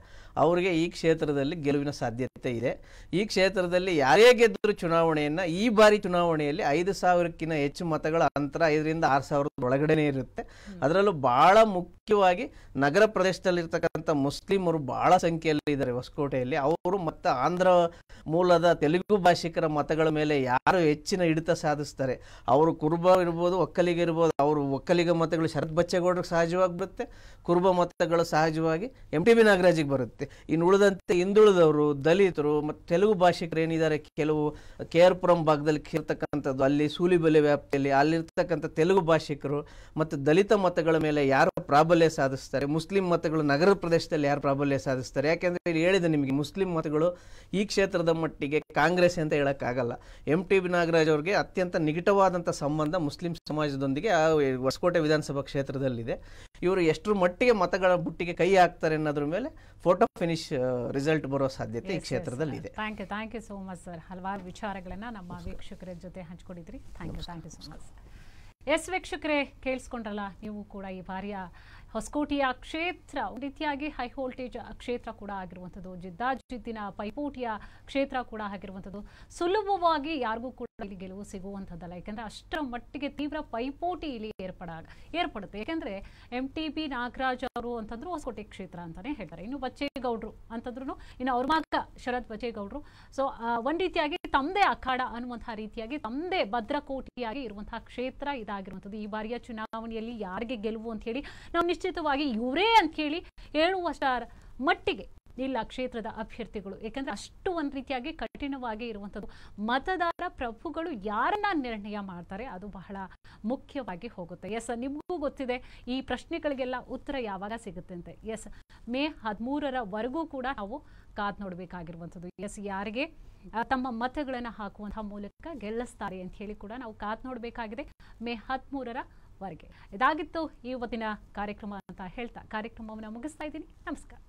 ಅವರಿಗೆ ಈ ಕ್ಷೇತ್ರದಲ್ಲಿ ಗೆಲುವಿನ ಸಾಧ್ಯತೆ ಇದೆ ಈ ಕ್ಷೇತ್ರದಲ್ಲಿ ಯಾರೇ ಗೆದ್ದರೂ ಚುನಾವಣೆಯನ್ನು ಈ ಬಾರಿ ಚುನಾವಣೆಯಲ್ಲಿ ಐದು ಸಾವಿರಕ್ಕಿಂತ ಹೆಚ್ಚು ಮತಗಳ ಅಂತರ ಐದರಿಂದ ಆರು ಸಾವಿರದ ಒಳಗಡೆನೇ ಇರುತ್ತೆ ಅದರಲ್ಲೂ ಭಾಳ ಮುಖ್ಯ ಮುಖ್ಯವಾಗಿ ನಗರ ಪ್ರದೇಶದಲ್ಲಿರ್ತಕ್ಕಂಥ ಮುಸ್ಲಿಮರು ಬಹಳ ಸಂಖ್ಯೆಯಲ್ಲಿ ಇದ್ದಾರೆ ಹೊಸಕೋಟೆಯಲ್ಲಿ ಅವರು ಮತ್ತು ಆಂಧ್ರ ಮೂಲದ ತೆಲುಗು ಭಾಷಿಕರ ಮತಗಳ ಮೇಲೆ ಯಾರು ಹೆಚ್ಚಿನ ಹಿಡಿತ ಸಾಧಿಸ್ತಾರೆ ಅವರು ಕುರುಬ ಇರ್ಬೋದು ಒಕ್ಕಲಿಗ ಇರ್ಬೋದು ಅವರು ಒಕ್ಕಲಿಗ ಮತಗಳು ಶರತ್ ಬಚ್ಚೇಗೌಡರಿಗೆ ಸಹಜವಾಗಿ ಬರುತ್ತೆ ಕುರುಬ ಮತಗಳು ಸಹಜವಾಗಿ ಎಂ ಟಿ ಬಿ ನಾಗರಾಜಿಗೆ ಬರುತ್ತೆ ಇನ್ನು ಉಳಿದಂತೆ ಹಿಂದುಳಿದವರು ದಲಿತರು ಮತ್ತು ತೆಲುಗು ಭಾಷಿಕರು ಏನಿದ್ದಾರೆ ಕೆಲವು ಕೆ ಆರ್ ಪುರಂ ಭಾಗದಲ್ಲಿ ಇರ್ತಕ್ಕಂಥದ್ದು ಅಲ್ಲಿ ಸೂಲಿಬಲೆ ವ್ಯಾಪ್ತಿಯಲ್ಲಿ ಅಲ್ಲಿರ್ತಕ್ಕಂಥ ತೆಲುಗು ಭಾಷಿಕರು ಮತ್ತು ದಲಿತ ಮತಗಳ ಮೇಲೆ ಯಾರು ಪ್ರಾಬಲ್ಯ ಪ್ರಾಬಲ್ಯ ಸಾಧಿಸ್ತಾರೆ ಮುಸ್ಲಿಂ ಮತಗಳು ನಗರ ಪ್ರದೇಶದಲ್ಲಿ ಯಾರು ಪ್ರಾಬಲ್ಯ ಸಾಧಿಸ್ತಾರೆ ಯಾಕೆಂದರೆ ಇಲ್ಲಿ ಹೇಳಿದೆ ನಿಮಗೆ ಮುಸ್ಲಿಂ ಮತಗಳು ಈ ಕ್ಷೇತ್ರದ ಮಟ್ಟಿಗೆ ಕಾಂಗ್ರೆಸ್ ಅಂತ ಹೇಳೋಕ್ಕಾಗಲ್ಲ ಎಂ ಟಿ ಬಿ ನಾಗರಾಜ್ ಅವರಿಗೆ ಅತ್ಯಂತ ನಿಕಟವಾದಂಥ ಸಂಬಂಧ ಮುಸ್ಲಿಂ ಸಮಾಜದೊಂದಿಗೆ ಆ ಹೊಸಕೋಟೆ ವಿಧಾನಸಭಾ ಕ್ಷೇತ್ರದಲ್ಲಿದೆ ಇವರು ಎಷ್ಟರ ಮಟ್ಟಿಗೆ ಮತಗಳ ಬುಟ್ಟಿಗೆ ಕೈ ಹಾಕ್ತಾರೆ ಅನ್ನೋದ್ರ ಮೇಲೆ ಫೋಟೋ ಫಿನಿಶ್ ರಿಸಲ್ಟ್ ಬರೋ ಸಾಧ್ಯತೆ ಈ ಕ್ಷೇತ್ರದಲ್ಲಿ ಇದೆ thank you thank you so much sir ಹಲವಾರು ವಿಚಾರಗಳನ್ನ ನಮ್ಮ ವೀಕ್ಷಕರ ಜೊತೆ ಹಂಚ್ಕೊಂಡಿದ್ರಿ thank you thank you so much yes ವೀಕ್ಷಕರೇ ಕೇಳಿಸ್ಕೊಂಡ್ರಲ್ಲ ನೀವು ಕೂಡ ಈ ಬಾರಿಯ ಹೊಸಕೋಟೆಯ ಕ್ಷೇತ್ರ ರೀತಿಯಾಗಿ ಹೈ ವೋಲ್ಟೇಜ್ ಕ್ಷೇತ್ರ ಕೂಡ ಆಗಿರುವಂಥದ್ದು ಜಿದ್ದಾಜಿದ್ದಿನ ಪೈಪೋಟಿಯ ಕ್ಷೇತ್ರ ಕೂಡ ಆಗಿರುವಂಥದ್ದು ಸುಲಭವಾಗಿ ಯಾರಿಗೂ ಕೂಡ ಇಲ್ಲಿ ಗೆಲುವು ಸಿಗುವಂಥದ್ದಲ್ಲ ಯಾಕಂದ್ರೆ ಅಷ್ಟರ ಮಟ್ಟಿಗೆ ತೀವ್ರ ಪೈಪೋಟಿ ಇಲ್ಲಿ ಏರ್ಪಡ ಏರ್ಪಡುತ್ತೆ ಯಾಕೆಂದರೆ ಎಂ ನಾಗರಾಜ್ ಅವರು ಅಂತಂದ್ರು ಹೊಸಕೋಟೆ ಕ್ಷೇತ್ರ ಅಂತಾನೆ ಹೇಳ್ತಾರೆ ಇನ್ನು ಬಚ್ಚೇಗೌಡರು ಅಂತಂದ್ರೂ ಇನ್ನು ಅವ್ರ ಮಗ ಶರತ್ ಬಚ್ಚೇಗೌಡರು ಸೊ ಒಂದು ರೀತಿಯಾಗಿ ತಮ್ಮದೇ ಅಖಾಡ ಅನ್ನುವಂತಹ ರೀತಿಯಾಗಿ ತಮ್ಮದೇ ಭದ್ರಕೋಟಿಯಾಗಿ ಇರುವಂತಹ ಕ್ಷೇತ್ರ ಇದಾಗಿರುವಂಥದ್ದು ಈ ಬಾರಿಯ ಚುನಾವಣೆಯಲ್ಲಿ ಯಾರಿಗೆ ಗೆಲುವು ಅಂತ ಹೇಳಿ ನಾವು ನಿಶ್ಚಿತವಾಗಿ ಇವರೇ ಅಂತ ಹೇಳಿ ಹೇಳುವಷ್ಟರ ಮಟ್ಟಿಗೆ ಇಲ್ಲ ಕ್ಷೇತ್ರದ ಅಭ್ಯರ್ಥಿಗಳು ಯಾಕಂದ್ರೆ ಅಷ್ಟು ಒಂದ್ ರೀತಿಯಾಗಿ ಕಠಿಣವಾಗಿ ಇರುವಂತದ್ದು ಮತದಾರ ಪ್ರಭುಗಳು ಯಾರನ್ನ ನಿರ್ಣಯ ಮಾಡ್ತಾರೆ ಅದು ಬಹಳ ಮುಖ್ಯವಾಗಿ ಹೋಗುತ್ತೆ ಎಸ್ ನಿಮಗೂ ಗೊತ್ತಿದೆ ಈ ಪ್ರಶ್ನೆಗಳಿಗೆಲ್ಲ ಉತ್ತರ ಯಾವಾಗ ಸಿಗುತ್ತೆ ಅಂತ ಎಸ್ ಮೇ ಹದಿಮೂರರವರೆಗೂ ಕೂಡ ನಾವು ಕಾದ್ ನೋಡಬೇಕಾಗಿರುವಂಥದ್ದು ಎಸ್ ಯಾರಿಗೆ ತಮ್ಮ ಮತಗಳನ್ನು ಹಾಕುವಂತಹ ಮೂಲಕ ಗೆಲ್ಲಿಸ್ತಾರೆ ಅಂತ ಹೇಳಿ ಕೂಡ ನಾವು ಕಾದ್ ನೋಡಬೇಕಾಗಿದೆ ಮೇ ಹದಿಮೂರರ ವರೆಗೆ ಇದಾಗಿತ್ತು ಇವತ್ತಿನ ಕಾರ್ಯಕ್ರಮ ಅಂತ ಹೇಳ್ತಾ ಕಾರ್ಯಕ್ರಮವನ್ನು ಮುಗಿಸ್ತಾ ಇದ್ದೀನಿ ನಮಸ್ಕಾರ